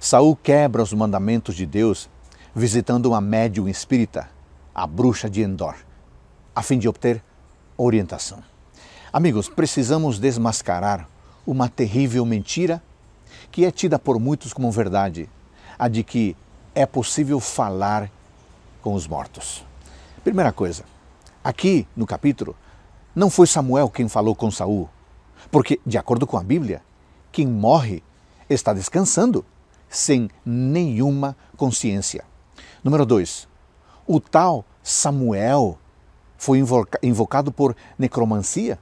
Saul quebra os mandamentos de Deus visitando uma médium espírita, a bruxa de Endor, a fim de obter orientação. Amigos, precisamos desmascarar uma terrível mentira que é tida por muitos como verdade, a de que é possível falar com os mortos. Primeira coisa, aqui no capítulo, não foi Samuel quem falou com Saul, porque, de acordo com a Bíblia, quem morre está descansando sem nenhuma consciência. Número 2. O tal Samuel foi invocado por necromancia,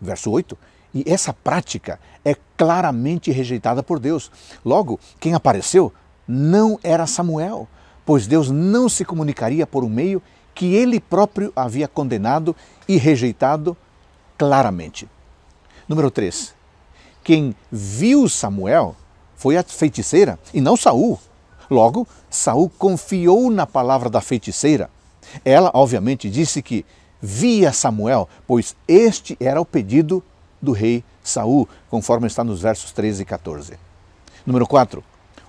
verso 8, e essa prática é claramente rejeitada por Deus. Logo, quem apareceu não era Samuel, pois Deus não se comunicaria por um meio que ele próprio havia condenado e rejeitado claramente. Número 3. Quem viu Samuel foi a feiticeira e não Saul. Logo, Saul confiou na palavra da feiticeira. Ela, obviamente, disse que via Samuel, pois este era o pedido do rei Saul, conforme está nos versos 13 e 14. Número 4.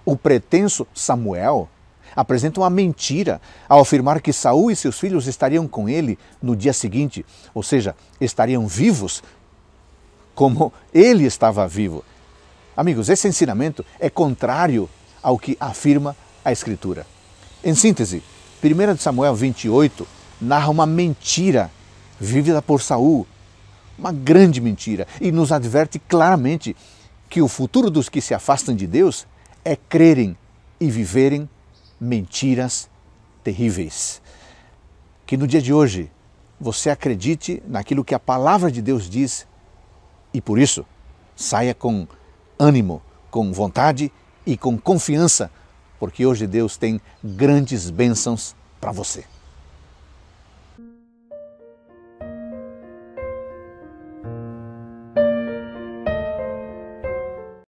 O pretenso Samuel apresenta uma mentira ao afirmar que Saul e seus filhos estariam com ele no dia seguinte, ou seja, estariam vivos como ele estava vivo. Amigos, esse ensinamento é contrário ao que afirma a Escritura. Em síntese, 1 Samuel 28 narra uma mentira vivida por Saul, uma grande mentira, e nos adverte claramente que o futuro dos que se afastam de Deus é crerem e viverem mentiras terríveis. Que no dia de hoje você acredite naquilo que a palavra de Deus diz e por isso saia com ânimo, com vontade e com confiança, porque hoje Deus tem grandes bênçãos para você.